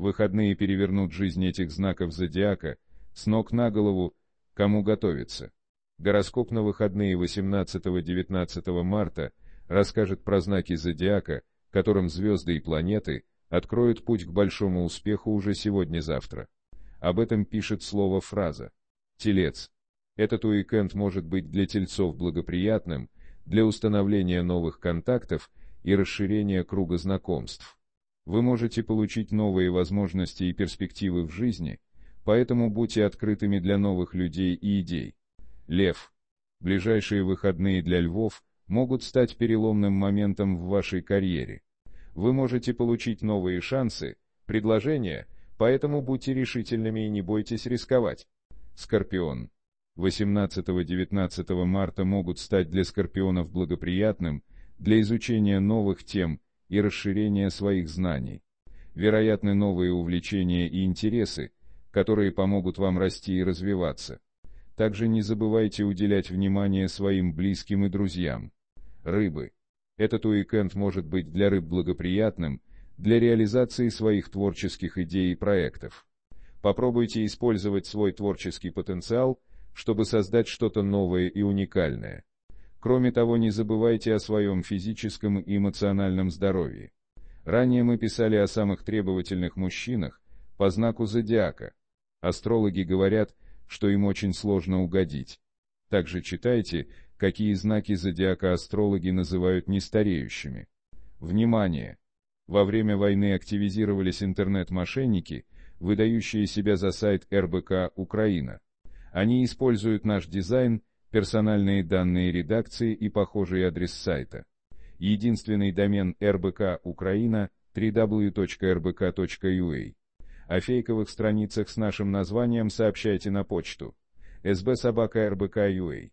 Выходные перевернут жизнь этих знаков зодиака с ног на голову, кому готовиться. Гороскоп на выходные 18-19 марта расскажет про знаки зодиака, которым звезды и планеты откроют путь к большому успеху уже сегодня-завтра. Об этом пишет слово-фраза. Телец. Этот уикенд может быть для тельцов благоприятным, для установления новых контактов и расширения круга знакомств. Вы можете получить новые возможности и перспективы в жизни, поэтому будьте открытыми для новых людей и идей. Лев. Ближайшие выходные для львов могут стать переломным моментом в вашей карьере. Вы можете получить новые шансы, предложения, поэтому будьте решительными и не бойтесь рисковать. Скорпион. 18-19 марта могут стать для скорпионов благоприятным, для изучения новых тем, и расширение своих знаний, вероятны новые увлечения и интересы, которые помогут вам расти и развиваться. Также не забывайте уделять внимание своим близким и друзьям. Рыбы. Этот уикенд может быть для рыб благоприятным, для реализации своих творческих идей и проектов. Попробуйте использовать свой творческий потенциал, чтобы создать что-то новое и уникальное. Кроме того, не забывайте о своем физическом и эмоциональном здоровье. Ранее мы писали о самых требовательных мужчинах по знаку зодиака. Астрологи говорят, что им очень сложно угодить. Также читайте, какие знаки зодиака астрологи называют нестареющими. Внимание! Во время войны активизировались интернет-мошенники, выдающие себя за сайт РБК «Украина». Они используют наш дизайн персональные данные редакции и похожий адрес сайта. Единственный домен РБК Украина www.rbk.ua. О фейковых страницах с нашим названием сообщайте на почту sbsobaka.rbk.ua.